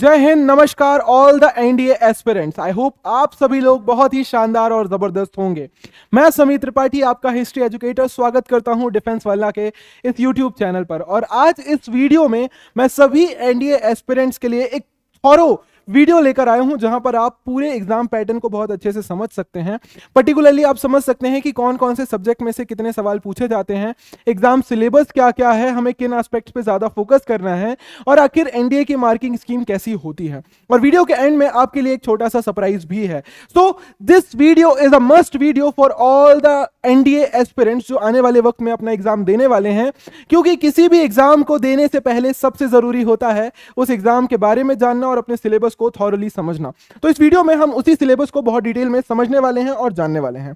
जय हिंद नमस्कार all the NDA aspirants I hope आप सभी लोग बहुत ही शानदार और जबरदस्त होंगे मैं समीर त्रिपाठी आपका हिस्ट्री एजुकेटर स्वागत करता हूं डिफेंस वाला के इस यूट्यूब चैनल पर और आज इस वीडियो में मैं सभी एनडीए एस्पिरेंट्स के लिए एक थॉरो वीडियो लेकर आया हूं जहां पर आप पूरे एग्जाम पैटर्न को बहुत अच्छे से समझ सकते हैं पर्टिकुलरली आप समझ सकते हैं कि कौन कौन से सब्जेक्ट में से कितने सवाल पूछे जाते हैं एग्जाम सिलेबस क्या क्या है हमें किन आस्पेक्ट पे ज्यादा फोकस करना है और आखिर एनडीए की मार्किंग स्कीम कैसी होती है और वीडियो के एंड में आपके लिए एक छोटा सा सरप्राइज भी है so this video is a must video for all the NDA aspirants जो आने वाले वक्त में अपना एग्जाम देने वाले हैं क्योंकि किसी भी एग्जाम को देने से पहले सबसे जरूरी होता है उस एग्जाम के बारे में जानना और अपने सिलेबस को थॉरली समझना तो इस वीडियो में हम उसी सिलेबस को बहुत डिटेल में समझने वाले हैं और जानने वाले हैं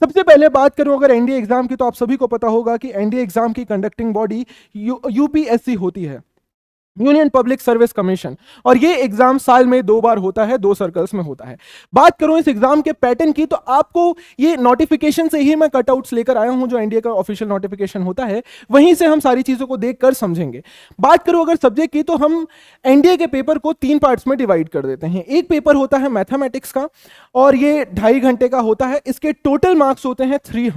सबसे पहले बात करूं अगर एनडीए एग्जाम की तो आप सभी को पता होगा कि एनडीए एग्जाम की कंडक्टिंग बॉडी यूपीएससी होती है यूनियन पब्लिक सर्विस कमीशन और ये एग्जाम साल में दो बार होता है दो सर्कल्स में होता है बात करूं इस एग्जाम के पैटर्न की तो आपको ये नोटिफिकेशन से ही मैं कटआउट्स लेकर आया हूं जो एनडीए का ऑफिशियल नोटिफिकेशन होता है वहीं से हम सारी चीजों को देख कर समझेंगे बात करूं अगर सब्जेक्ट की तो हम एनडीए के पेपर को तीन पार्ट्स में डिवाइड कर देते हैं एक पेपर होता है मैथमेटिक्स का और ये ढाई घंटे का होता है इसके टोटल मार्क्स होते हैं थ्री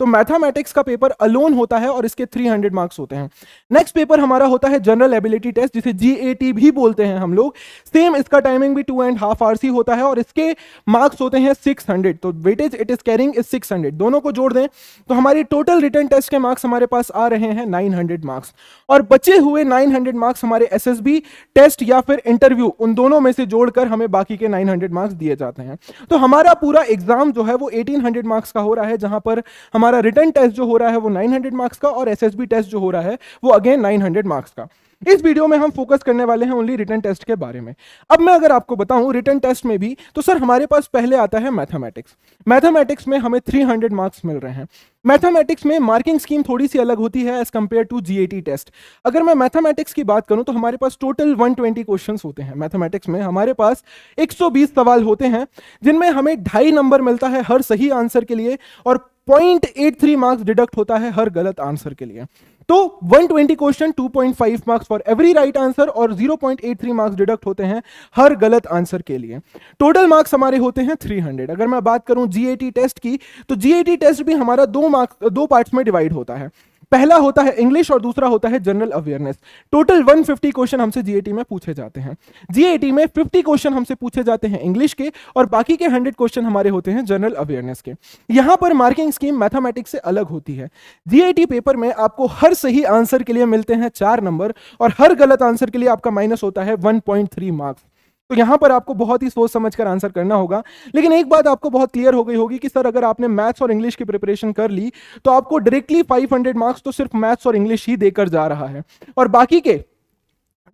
तो मैथामेटिक्स का पेपर अलोन होता है और इसके 300 मार्क्स होते हैं नेक्स्ट पेपर हमारा होता है जनरल एबिलिटी टेस्ट जिसे जी भी बोलते हैं हम लोग सेम इसका टाइमिंग भी टू एंड हाफ आवर्स ही होता है और इसके मार्क्स होते हैं 600 तो weightage it is carrying is 600 दोनों को जोड़ दें तो हमारी टोटल रिटर्न टेस्ट के मार्क्स हमारे पास आ रहे हैं 900 मार्क्स और बचे हुए 900 मार्क्स हमारे एसएसबी टेस्ट या फिर इंटरव्यू उन दोनों में से जोड़कर हमें बाकी के 900 मार्क्स दिए जाते हैं तो हमारा पूरा एग्जाम जो है वो 1800 मार्क्स का हो रहा है जहां पर हमारे हमारा रिटर्न टेस्ट जो हो रहा है वो 900 मार्क्स का और एस टेस्ट जो हो रहा है वो अगेन 900 मार्क्स का इस वीडियो में हम फोकस करने वाले हैं ओनली रिटर्न टेस्ट के बारे में अब मैं अगर आपको बताऊं रिटर्न टेस्ट में भी तो सर हमारे पास पहले आता है मैथमेटिक्स मैथमेटिक्स में हमें 300 मार्क्स मिल रहे हैं मैथमेटिक्स में मार्किंग स्कीम थोड़ी सी अलग होती है as compare to G test अगर मैं मैथमेटिक्स की बात करूं तो हमारे पास टोटल 120 ट्वेंटी होते हैं मैथमेटिक्स में हमारे पास 120 सवाल होते हैं जिनमें हमें ढाई नंबर मिलता है हर सही आंसर के लिए और 0.83 मार्क्स डिडक्ट होता है हर गलत आंसर के लिए तो 120 question 2.5 marks for every right answer और 0.83 मार्क्स डिडक्ट होते हैं हर गलत आंसर के लिए टोटल मार्क्स हमारे होते हैं 300 अगर मैं बात करूं जीएटी टेस्ट की तो जीएटी टेस्ट भी हमारा दो मार्क्स दो पार्ट्स में डिवाइड होता है पहला होता है इंग्लिश और दूसरा होता है जनरल अवेयरनेस टोटल 150 क्वेश्चन हमसे जीएटी में पूछे जाते हैं जीएटी में 50 क्वेश्चन हमसे पूछे जाते हैं इंग्लिश के और बाकी के 100 क्वेश्चन हमारे होते हैं जनरल अवेयरनेस के यहां पर मार्किंग स्कीम मैथमेटिक्स से अलग होती है जीएटी पेपर में आपको हर सही आंसर के लिए मिलते हैं चार नंबर और हर गलत आंसर के लिए आपका माइनस होता है वन मार्क्स तो यहां पर आपको बहुत ही सोच समझ कर आंसर करना होगा लेकिन एक बात आपको बहुत क्लियर हो गई होगी कि सर अगर आपने मैथ्स और इंग्लिश की प्रिपरेशन कर ली तो आपको डायरेक्टली 500 मार्क्स तो सिर्फ मैथ्स और इंग्लिश ही देकर जा रहा है और बाकी के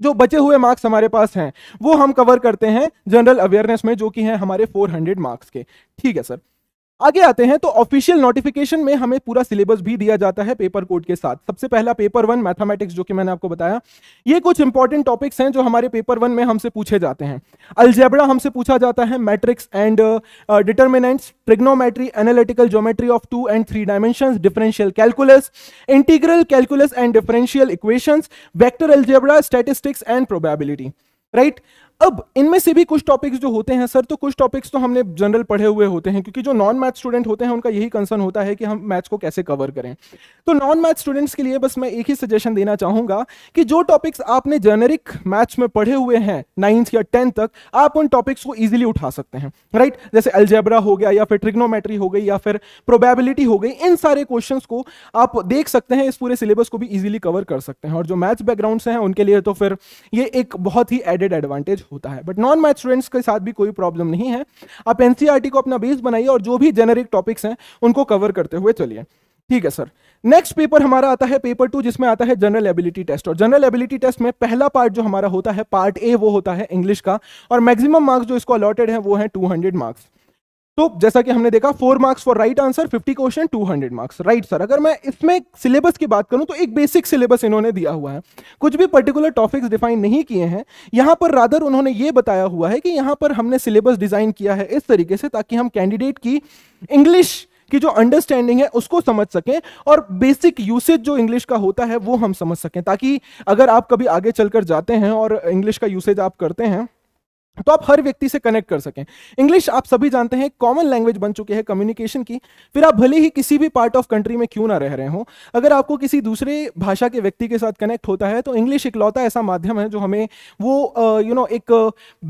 जो बचे हुए मार्क्स हमारे पास हैं वो हम कवर करते हैं जनरल अवेयरनेस में जो कि है हमारे 400 मार्क्स के ठीक है सर आगे आते हैं तो ऑफिशियल नोटिफिकेशन में हमें पूरा सिलेबस भी दिया जाता है पेपर कोड के साथ सबसे पहला पेपर वन मैथमेटिक्स जो कि मैंने आपको बताया ये कुछ इंपॉर्टेंट टॉपिक्स हैं जो हमारे पेपर वन में हमसे पूछे जाते हैं अल्जेबड़ा हमसे पूछा जाता है matrix and determinants trigonometry analytical geometry of two and three dimension differential calculus integral calculus and differential equation vector algebra statistics and probability right right? अब इनमें से भी कुछ टॉपिक्स जो होते हैं सर तो कुछ टॉपिक्स तो हमने जनरल पढ़े हुए होते हैं क्योंकि जो नॉन मैथ स्टूडेंट होते हैं उनका यही कंसर्न होता है कि हम मैथ्स को कैसे कवर करें तो नॉन मैथ स्टूडेंट्स के लिए बस मैं एक ही सजेशन देना चाहूंगा कि जो टॉपिक्स आपने जेनरिक मैथ्स में पढ़े हुए हैं नाइन्थ या टेंथ तक आप उन टॉपिक्स को ईजिली उठा सकते हैं राइट जैसे अल्जेबरा हो गया या फिर ट्रिग्नोमेट्री हो गई या फिर प्रोबेबिलिटी हो गई इन सारे क्वेश्चन को आप देख सकते हैं इस पूरे सिलेबस को भी ईजिली कवर कर सकते हैं और जो मैथ्स बैकग्राउंड हैं उनके लिए तो फिर ये एक बहुत ही एडेड एडवांटेज होता है बट नॉन मैथ स्टूडेंट्स के साथ भी कोई प्रॉब्लम नहीं है आप एनसीईआरटी e को अपना बेस बनाइए और जो भी जेनेरिक टॉपिक्स हैं उनको कवर करते हुए चलिए ठीक है सर नेक्स्ट पेपर हमारा आता है पेपर टू जिसमें आता है जनरल एबिलिटी टेस्ट और जनरल एबिलिटी टेस्ट में पहला पार्ट जो हमारा होता है पार्ट ए वो होता है इंग्लिश का और मैक्सिमम मार्क्स जो इसको अलॉटेड है वो है टू मार्क्स तो जैसा कि हमने देखा four marks for right answer fifty question two hundred marks right sir अगर मैं इसमें सिलेबस की बात करूं तो एक बेसिक सिलेबस इन्होंने दिया हुआ है कुछ भी पर्टिकुलर टॉपिक्स डिफाइन नहीं किए हैं यहां पर राधर उन्होंने ये बताया हुआ है कि यहां पर हमने सिलेबस डिजाइन किया है इस तरीके से ताकि हम कैंडिडेट की इंग्लिश की जो अंडरस्टैंडिंग है उसको समझ सकें और बेसिक यूसेज जो इंग्लिश का होता है वो हम समझ सकें ताकि अगर आप कभी आगे चलकर जाते हैं और इंग्लिश का यूसेज आप करते हैं तो आप हर व्यक्ति से कनेक्ट कर सकें इंग्लिश आप सभी जानते हैं कॉमन लैंग्वेज बन चुकी है कम्युनिकेशन की फिर आप भले ही किसी भी पार्ट ऑफ कंट्री में क्यों ना रह रहे हो अगर आपको किसी दूसरे भाषा के व्यक्ति के साथ कनेक्ट होता है तो इंग्लिश इकलौता ऐसा माध्यम है जो हमें वो you uh, know you know, एक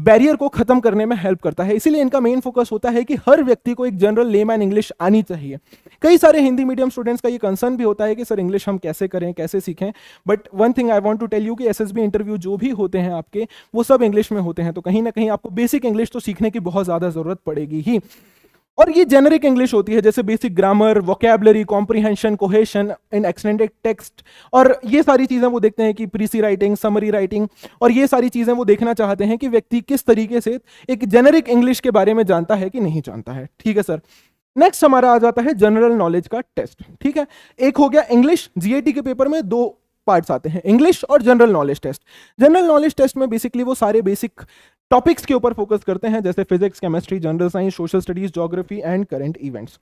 बैरियर uh, को खत्म करने में हेल्प करता है इसीलिए इनका मेन फोकस होता है कि हर व्यक्ति को एक जनरल लेम एंड इंग्लिश आनी चाहिए कई सारे हिंदी मीडियम स्टूडेंट्स का ये कंसर्न भी होता है कि सर इंग्लिश हम कैसे करें कैसे सीखें but one thing I want to tell you कि एस इंटरव्यू जो भी होते हैं आपके वो सब इंग्लिश में होते हैं तो कहीं ना कहीं आपको बेसिक इंग्लिश तो सीखने की बहुत ज़्यादा ज़रूरत पड़ेगी ही और ये जेनरिक इंग्लिश होती है जैसे basic grammar vocabulary comprehension cohesion in extended text और ये सारी चीज़ें वो देखते हैं कि प्रीसी राइटिंग समरी राइटिंग और ये सारी चीज़ें वो देखना चाहते हैं कि व्यक्ति किस तरीके से एक जेनरिक इंग्लिश के बारे में जानता है कि नहीं जानता है ठीक है सर नेक्स्ट हमारा आ जाता है जनरल नॉलेज का टेस्ट ठीक है एक हो गया इंग्लिश जी के पेपर में दो पार्ट्स आते हैं इंग्लिश और general knowledge test general knowledge test में बेसिकली वो सारे बेसिक टॉपिक्स के ऊपर फोकस करते हैं जैसे physics chemistry general science social studies geography and current events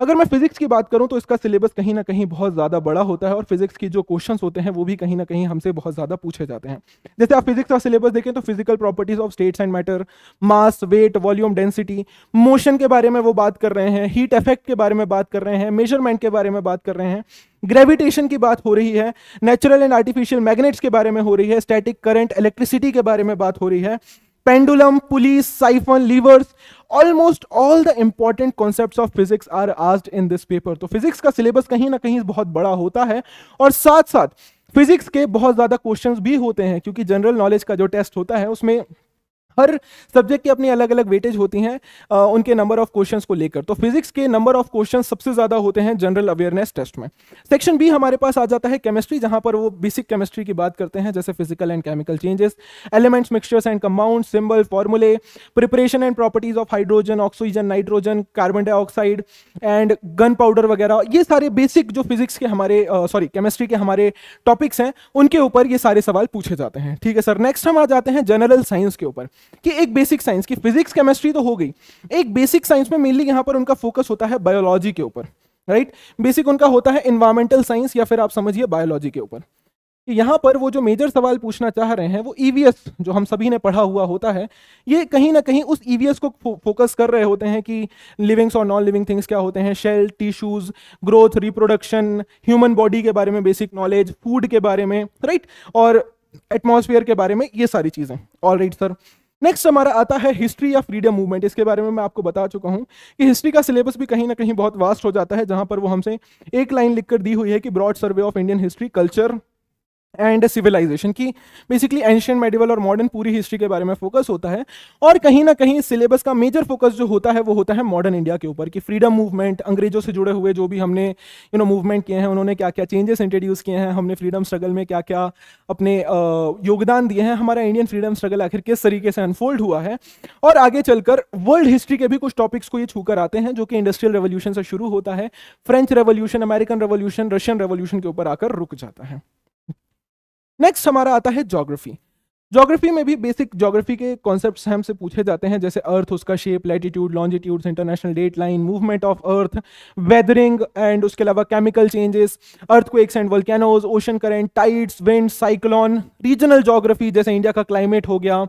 अगर मैं फिजिक्स की बात करूं तो इसका सिलेबस कहीं ना कहीं बहुत ज़्यादा बड़ा होता है और फिजिक्स की जो क्वेश्चंस होते हैं वो भी कहीं ना कहीं हमसे बहुत ज़्यादा पूछे जाते हैं जैसे आप फिजिक्स का सिलेबस देखें तो physical properties of states and matter mass weight volume density motion के बारे में वो बात कर रहे हैं हीट इफेक्ट के बारे में बात कर रहे हैं मेजरमेंट के बारे में बात कर रहे हैं ग्रेविटेशन की बात हो रही है नेचुरल एंड आर्टिफिशियल मैग्नेट्स के बारे में हो रही है स्टैटिक करंट इलेक्ट्रिसिटी के बारे में बात हो रही है pendulum, pulleys, siphon, levers, almost all the important concept of physics are asked in this paper तो फिजिक्स का सिलेबस कहीं ना कहीं बहुत बड़ा होता है और साथ साथ फिजिक्स के बहुत ज़्यादा क्वेश्चन भी होते हैं क्योंकि जनरल नॉलेज का जो टेस्ट होता है उसमें हर सब्जेक्ट की अपनी अलग अलग वेटेज होती हैं उनके नंबर ऑफ क्वेश्चंस को लेकर तो फिजिक्स के नंबर ऑफ क्वेश्चन सबसे ज़्यादा होते हैं जनरल अवेयरनेस टेस्ट में सेक्शन बी हमारे पास आ जाता है केमिस्ट्री जहां पर वो बेसिक केमिस्ट्री की बात करते हैं जैसे physical and chemical changes elements mixtures and compound symbol formulae preparation and properties of hydrogen oxygen nitrogen carbon dioxide and gunpowder वगैरह ये सारे बेसिक जो फिजिक्स के हमारे सॉरी केमिस्ट्री के हमारे टॉपिक्स हैं उनके ऊपर ये सारे सवाल पूछे जाते हैं ठीक है सर नेक्स्ट हम आ जाते हैं जनरल साइंस के ऊपर कि एक बेसिक साइंस की फिजिक्स केमिस्ट्री तो हो गई एक बेसिक साइंस में मेनली यहाँ पर उनका फोकस होता है बायोलॉजी के ऊपर राइट बेसिक उनका होता है इन्वायरमेंटल साइंस या फिर आप समझिए बायोलॉजी के ऊपर यहाँ पर वो जो मेजर सवाल पूछना चाह रहे हैं वो ईवीएस e जो हम सभी ने पढ़ा हुआ होता है ये कहीं ना कहीं उस ईवीएस e को फोकस कर रहे होते हैं कि लिविंग्स और नॉन लिविंग थिंग्स क्या होते हैं cell tissues growth reproduction human body के बारे में बेसिक नॉलेज फूड के बारे में राइट और एटमोसफियर के बारे में ये सारी चीज़ें ऑल राइट सर नेक्स्ट हमारा आता है हिस्ट्री या फ्रीडम मूवमेंट इसके बारे में मैं आपको बता चुका हूँ कि हिस्ट्री का सिलेबस भी कहीं ना कहीं बहुत वास्ट हो जाता है जहां पर वो हमसे एक लाइन लिखकर दी हुई है कि broad survey of Indian history culture and civilisation की बेसिकली एंशियंट मेडिवल और मॉडर्न पूरी हिस्ट्री के बारे में फोकस होता है और कहीं ना कहीं सिलेबस का मेजर फोकस जो होता है वो होता है मॉडर्न इंडिया के ऊपर कि फ्रीडम मूवमेंट अंग्रेजों से जुड़े हुए जो भी हमने यू नो मूवमेंट किए हैं उन्होंने क्या क्या चेंजेस इंट्रोड्यूस किए हैं हमने फ्रीडम स्ट्रगल में क्या क्या अपने योगदान दिए हैं हमारा इंडियन फ्रीडम स्ट्रगल आखिर किस तरीके से अनफोल्ड हुआ है और आगे चलकर वर्ल्ड हिस्ट्री के भी कुछ टॉपिक्स को ये छूकर आते हैं जो कि इंडस्ट्रियल रेवोल्यूशन से शुरू होता है French revolution American revolution Russian revolution के ऊपर आकर रुक जाता है नेक्स्ट हमारा आता है जोग्राफी जोग्राफी में भी बेसिक जोग्राफी के कॉन्सेप्ट हमसे पूछे जाते हैं जैसे अर्थ उसका shape latitude longitude international date line movement of earth weathering and उसके अलावा chemical changes earthquakes and volcanoes ocean current tides wind cyclone regional geography जैसे इंडिया का क्लाइमेट हो गया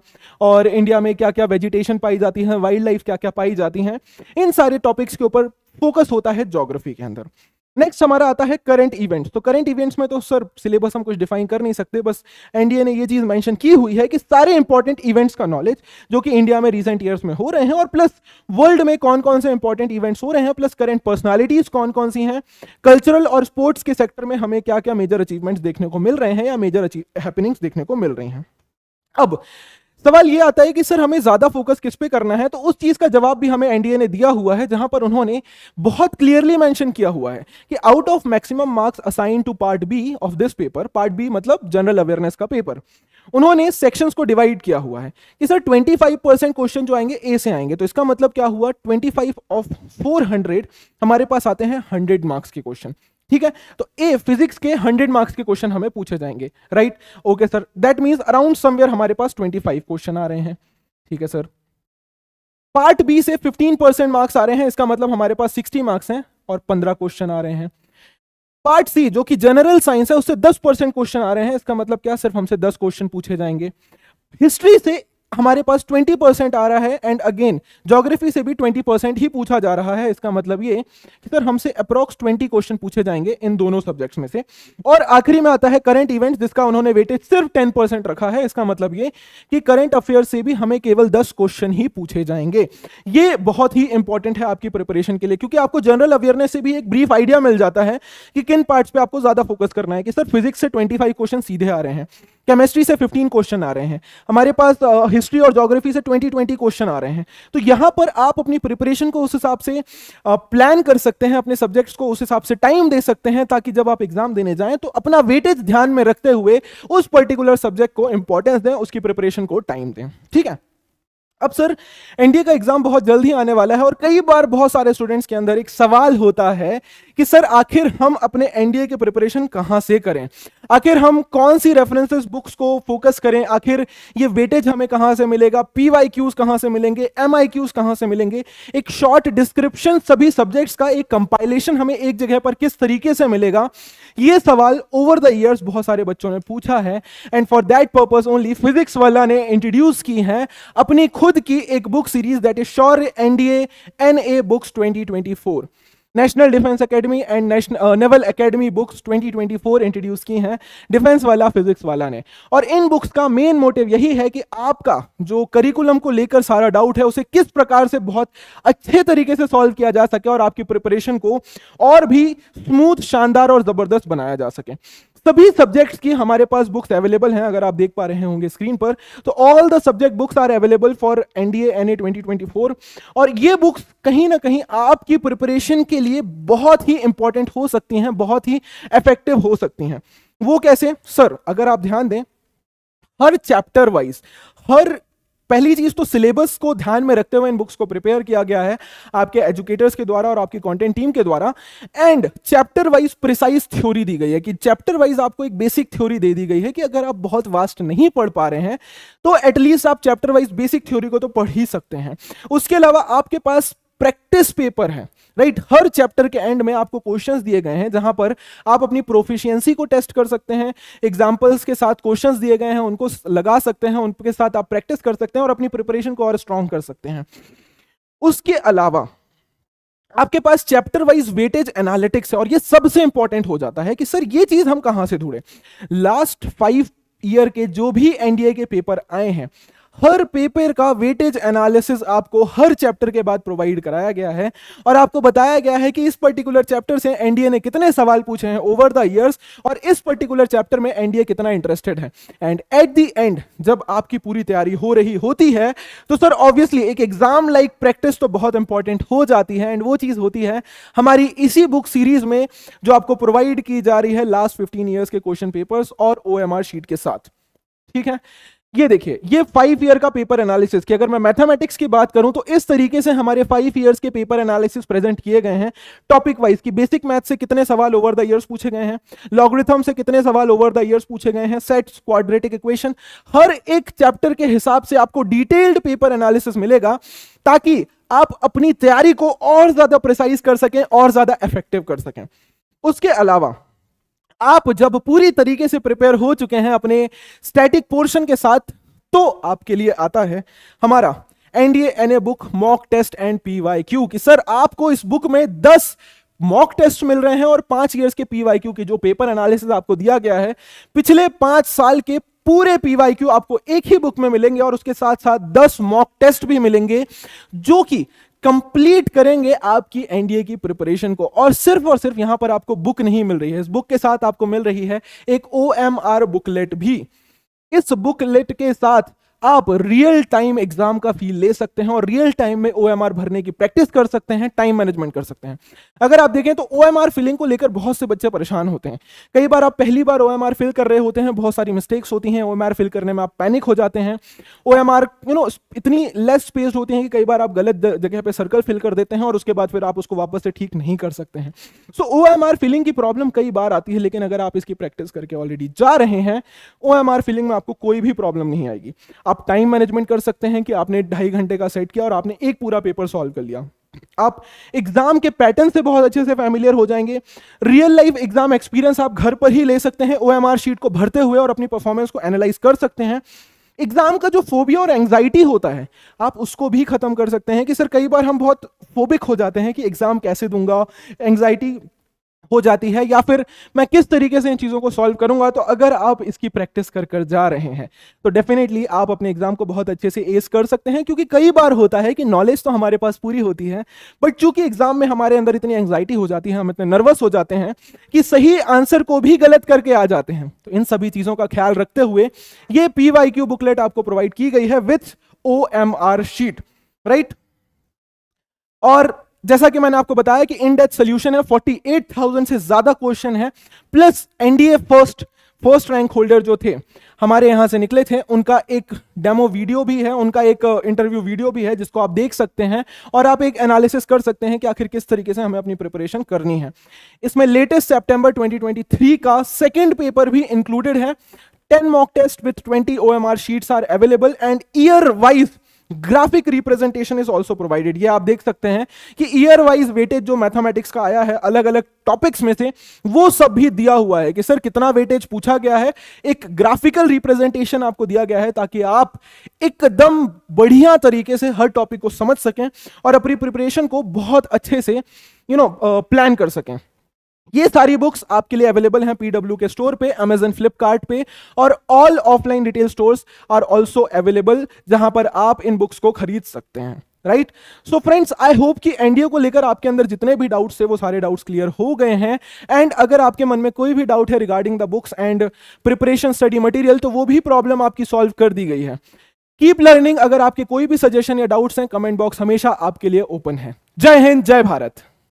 और इंडिया में क्या क्या वेजिटेशन पाई जाती है वाइल्ड लाइफ क्या क्या पाई जाती है इन सारे टॉपिक्स के ऊपर फोकस होता है जोग्राफी के अंदर नेक्स्ट हमारा आता है करंट इवेंट्स तो करंट इवेंट्स में तो सर सिलेबस हम कुछ डिफाइन कर नहीं सकते बस एनडीए ने ये चीज मेंशन की हुई है कि सारे इंपॉर्टेंट इवेंट्स का नॉलेज जो कि इंडिया में रिसेंट ईयर्स में हो रहे हैं और प्लस वर्ल्ड में कौन कौन से इंपॉर्टेंट इवेंट्स हो रहे हैं प्लस करंट पर्सनैलिटीज कौन कौन सी हैं कल्चरल और स्पोर्ट्स के सेक्टर में हमें क्या क्या मेजर अचीवमेंट्स देखने को मिल रहे हैं या मेजर हैपनिंग्स देखने को मिल रही हैं अब सवाल ये आता है कि सर हमें ज्यादा फोकस किस पे करना है तो उस चीज का जवाब भी हमें एनडीए ने दिया हुआ है जहां पर उन्होंने बहुत क्लियरली मेंशन किया हुआ है कि out of maximum marks assign to part B of this paper part B मतलब जनरल अवेयरनेस का पेपर उन्होंने सेक्शंस को डिवाइड किया हुआ है कि सर 25 परसेंट क्वेश्चन जो आएंगे ए से आएंगे तो इसका मतलब क्या हुआ 25 ऑफ 400 हमारे पास आते हैं 100 मार्क्स के क्वेश्चन ठीक है तो ए फिजिक्स के 100 मार्क्स के क्वेश्चन हमें पूछे जाएंगे right okay sir that means around somewhere हमारे पास 25 क्वेश्चन आ रहे हैं ठीक है सर पार्ट बी से 15 परसेंट मार्क्स आ रहे हैं इसका मतलब हमारे पास 60 मार्क्स हैं और 15 क्वेश्चन आ रहे हैं पार्ट सी जो कि जनरल साइंस है उससे दस परसेंट क्वेश्चन आ रहे हैं इसका मतलब क्या सिर्फ हमसे दस क्वेश्चन पूछे जाएंगे हिस्ट्री से हमारे पास 20 परसेंट आ रहा है एंड अगेन जोग्राफी से भी 20 परसेंट ही पूछा जा रहा है इसका मतलब ये कि सर हमसे अप्रोक्स 20 क्वेश्चन पूछे जाएंगे इन दोनों सब्जेक्ट्स में से और आखिरी में आता है करंट इवेंट्स जिसका उन्होंने वेटेज सिर्फ 10 परसेंट रखा है इसका मतलब ये कि करंट अफेयर से भी हमें केवल दस क्वेश्चन ही पूछे जाएंगे ये बहुत ही इंपॉर्टेंट है आपकी प्रिपरेशन के लिए क्योंकि आपको जनरल अवेयरनेस से भी एक ब्रीफ आइडिया मिल जाता है कि किन पार्ट्स पर आपको ज्यादा फोकस करना है कि सर फिजिक्स से ट्वेंटी क्वेश्चन सीधे आ रहे हैं केमिस्ट्री से 15 क्वेश्चन आ रहे हैं हमारे पास हिस्ट्री और जोग्राफी से 20 20 क्वेश्चन आ रहे हैं तो यहाँ पर आप अपनी प्रिपरेशन को उस हिसाब से प्लान कर सकते हैं अपने सब्जेक्ट्स को उस हिसाब से टाइम दे सकते हैं ताकि जब आप एग्जाम देने जाएं तो अपना वेटेज ध्यान में रखते हुए उस पर्टिकुलर सब्जेक्ट को इंपॉर्टेंस दें उसकी प्रिपरेशन को टाइम दें ठीक है अब सर एनडीए का एग्जाम बहुत जल्द ही आने वाला है और कई बार बहुत सारे स्टूडेंट्स के अंदर एक सवाल होता है कि सर आखिर हम अपने एनडीए के प्रिपरेशन कहाँ से करें आखिर हम कौन सी रेफरेंसेस बुक्स को फोकस करें आखिर ये वेटेज हमें कहां से मिलेगा पी वाई क्यूज कहां से मिलेंगे एम आई क्यूज कहां से मिलेंगे एक शॉर्ट डिस्क्रिप्शन सभी सब्जेक्ट्स का एक कंपाइलेशन हमें एक जगह पर किस तरीके से मिलेगा ये सवाल ओवर द ईयर्स बहुत सारे बच्चों ने पूछा है and for that purpose only Physics Wallah ने इंट्रोड्यूस की है अपनी खुद की एक book series that is sure A N A books twenty twenty four National Defence Academy and Naval Academy books 2024 introduce की हैं डिफेंस वाला फिजिक्स वाला ने और इन बुक्स का मेन मोटिव यही है कि आपका जो करिकुलम को लेकर सारा डाउट है उसे किस प्रकार से बहुत अच्छे तरीके से सॉल्व किया जा सके और आपकी प्रिपरेशन को और भी स्मूथ शानदार और ज़बरदस्त बनाया जा सके सभी सब्जेक्ट्स की हमारे पास बुक्स अवेलेबल हैं अगर आप देख पा रहे होंगे स्क्रीन पर तो all the subject books are available for NDA NA 2024 और ये बुक्स कहीं ना कहीं आपकी प्रिपरेशन के लिए बहुत ही इंपॉर्टेंट हो सकती हैं बहुत ही इफेक्टिव हो सकती हैं वो कैसे सर अगर आप ध्यान दें हर चैप्टर वाइज हर पहली चीज तो सिलेबस को ध्यान में रखते हुए इन बुक्स को प्रिपेयर किया गया है आपके एजुकेटर्स के द्वारा और आपकी कंटेंट टीम के द्वारा and chapter wise precise theory दी गई है कि चैप्टर वाइज आपको एक बेसिक थ्योरी दे दी गई है कि अगर आप बहुत वास्ट नहीं पढ़ पा रहे हैं तो एटलीस्ट आप चैप्टर वाइज बेसिक थ्योरी को तो पढ़ ही सकते हैं उसके अलावा आपके पास प्रैक्टिस पेपर है राइट हर चैप्टर के एंड में आपको क्वेश्चंस दिए गए हैं जहां पर आप अपनी प्रोफिशिएंसी को टेस्ट कर सकते हैं एग्जांपल्स के साथ क्वेश्चंस दिए गए हैं उनको लगा सकते हैं उनके साथ आप प्रैक्टिस कर सकते हैं और अपनी प्रिपरेशन को और स्ट्रॉन्ग कर सकते हैं उसके अलावा आपके पास चैप्टर वाइज वेटेज एनालिटिक्स है और ये सबसे इंपॉर्टेंट हो जाता है कि सर ये चीज हम कहां से ढूंढे लास्ट फाइव ईयर के जो भी एनडीए के पेपर आए हैं हर पेपर का वेटेज एनालिसिस आपको हर चैप्टर के बाद प्रोवाइड कराया गया है और आपको बताया गया है कि इस पर्टिकुलर चैप्टर से एनडीए ने कितने सवाल पूछे हैं ओवर द ईयर्स और इस पर्टिकुलर चैप्टर में एनडीए कितना इंटरेस्टेड है एंड एट द एंड जब आपकी पूरी तैयारी हो रही होती है तो सर ऑब्वियसली एक एग्जाम लाइक प्रैक्टिस तो बहुत इंपॉर्टेंट हो जाती है एंड वो चीज होती है हमारी इसी बुक सीरीज में जो आपको प्रोवाइड की जा रही है लास्ट फिफ्टीन ईयर्स के क्वेश्चन पेपर्स और ओ शीट के साथ ठीक है ये देखिए ये फाइव ईयर का पेपर एनालिसिस की अगर मैं मैथमेटिक्स की बात करूं तो इस तरीके से हमारे फाइव ईयर्स के पेपर एनालिसिस प्रेजेंट किए गए हैं टॉपिक वाइज की बेसिक मैथ से कितने सवाल ओवर द ईयर्स पूछे गए हैं लॉग्रिथम से कितने सवाल ओवर द ईयर्स पूछे गए हैं सेट क्वाड्रेटिक इक्वेशन हर एक चैप्टर के हिसाब से आपको डिटेल्ड पेपर एनालिसिस मिलेगा ताकि आप अपनी तैयारी को और ज्यादा प्रिसाइज कर सकें और ज्यादा इफेक्टिव कर सकें उसके अलावा आप जब पूरी तरीके से प्रिपेयर हो चुके हैं अपने स्टैटिक पोर्शन के साथ तो आपके लिए आता है हमारा NDA NA book mock test and PY Q की सर आपको इस बुक में दस मॉक टेस्ट मिल रहे हैं और पांच ईयर्स के पीवाई क्यू के जो पेपर एनालिसिस आपको दिया गया है पिछले पांच साल के पूरे पीवाई क्यू आपको एक ही बुक में मिलेंगे और उसके साथ साथ दस मॉक टेस्ट भी मिलेंगे जो कि कंप्लीट करेंगे आपकी एनडीए की प्रिपरेशन को और सिर्फ और सिर्फ यहां पर आपको बुक नहीं मिल रही है इस बुक के साथ आपको मिल रही है एक ओ बुकलेट भी इस बुकलेट के साथ आप रियल टाइम एग्जाम का फील ले सकते हैं और रियल टाइम में ओएमआर भरने की प्रैक्टिस कर सकते हैं टाइम मैनेजमेंट कर सकते हैं अगर आप देखें तो ओएमआर फिलिंग को लेकर बहुत से बच्चे परेशान होते हैं कई बार आप पहली बार ओएमआर फिल कर रहे होते हैं बहुत सारी मिस्टेक्स होती हैं ओएमआर फिल करने में आप पैनिक हो जाते हैं ओ यू नो इतनी लेस स्पेस होती है कि कई बार आप गलत जगह पर सर्कल फिल कर देते हैं और उसके बाद फिर आप उसको वापस से ठीक नहीं कर सकते हैं सो ओ फिलिंग की प्रॉब्लम कई बार आती है लेकिन अगर आप इसकी प्रैक्टिस करके ऑलरेडी जा रहे हैं ओ फिलिंग में आपको कोई भी प्रॉब्लम नहीं आएगी आप टाइम मैनेजमेंट कर सकते हैं कि आपने ढाई घंटे का सेट किया और आपने एक पूरा पेपर सॉल्व कर लिया आप एग्जाम के पैटर्न से बहुत अच्छे से फैमिलियर हो जाएंगे रियल लाइफ एग्जाम एक्सपीरियंस आप घर पर ही ले सकते हैं ओ शीट को भरते हुए और अपनी परफॉर्मेंस को एनालाइज कर सकते हैं एग्जाम का जो फोबिया और एंग्जाइटी होता है आप उसको भी खत्म कर सकते हैं कि सर कई बार हम बहुत फोबिक हो जाते हैं कि एग्जाम कैसे दूंगा एंग्जाइटी हो जाती है या फिर मैं किस तरीके से इन चीज़ों को सॉल्व करूंगा तो अगर आप इसकी प्रैक्टिस कर कर जा रहे हैं तो डेफिनेटली आप अपने एग्जाम को बहुत अच्छे से एस कर सकते हैं क्योंकि कई बार होता है कि नॉलेज तो हमारे पास पूरी होती है बट चूंकि एग्जाम में हमारे अंदर इतनी एंग्जाइटी हो जाती है हम इतने नर्वस हो जाते हैं कि सही आंसर को भी गलत करके आ जाते हैं तो इन सभी चीज़ों का ख्याल रखते हुए ये पी बुकलेट आपको प्रोवाइड की गई है विथ ओ शीट राइट और जैसा कि मैंने आपको बताया कि इन डेथ सोल्यूशन है 48,000 से ज्यादा क्वेश्चन है plus NDA first first rank holder जो थे हमारे यहां से निकले थे उनका एक डेमो वीडियो भी है उनका एक इंटरव्यू uh, वीडियो भी है जिसको आप देख सकते हैं और आप एक एनालिसिस कर सकते हैं कि आखिर किस तरीके से हमें अपनी प्रिपरेशन करनी है इसमें लेटेस्ट सेप्टेंबर 2023 का सेकेंड पेपर भी इंक्लूडेड है ten mock test with M R sheets are available and year wise graphic representation is also provided ये आप देख सकते हैं कि ईयर वाइज वेटेज जो मैथमेटिक्स का आया है अलग अलग टॉपिक्स में से वो सब भी दिया हुआ है कि सर कितना वेटेज पूछा गया है एक ग्राफिकल रिप्रेजेंटेशन आपको दिया गया है ताकि आप एकदम बढ़िया तरीके से हर टॉपिक को समझ सकें और अपनी प्रिपरेशन को बहुत अच्छे से यू नो प्लान कर सकें ये सारी बुक्स आपके लिए अवेलेबल हैं पीडब्ल्यू के स्टोर पे अमेजन फ्लिपकार्ट पे और all offline retail stores are also available जहां पर आप इन बुक्स को खरीद सकते हैं right so friends I hope कि एनडीए को लेकर आपके अंदर जितने भी डाउट्स है वो सारे डाउट्स क्लियर हो गए हैं एंड अगर आपके मन में कोई भी डाउट है regarding the books and preparation study material तो वो भी प्रॉब्लम आपकी सॉल्व कर दी गई है कीप लर्निंग अगर आपके कोई भी सजेशन या डाउट्स हैं कमेंट बॉक्स हमेशा आपके लिए ओपन है जय हिंद जय भारत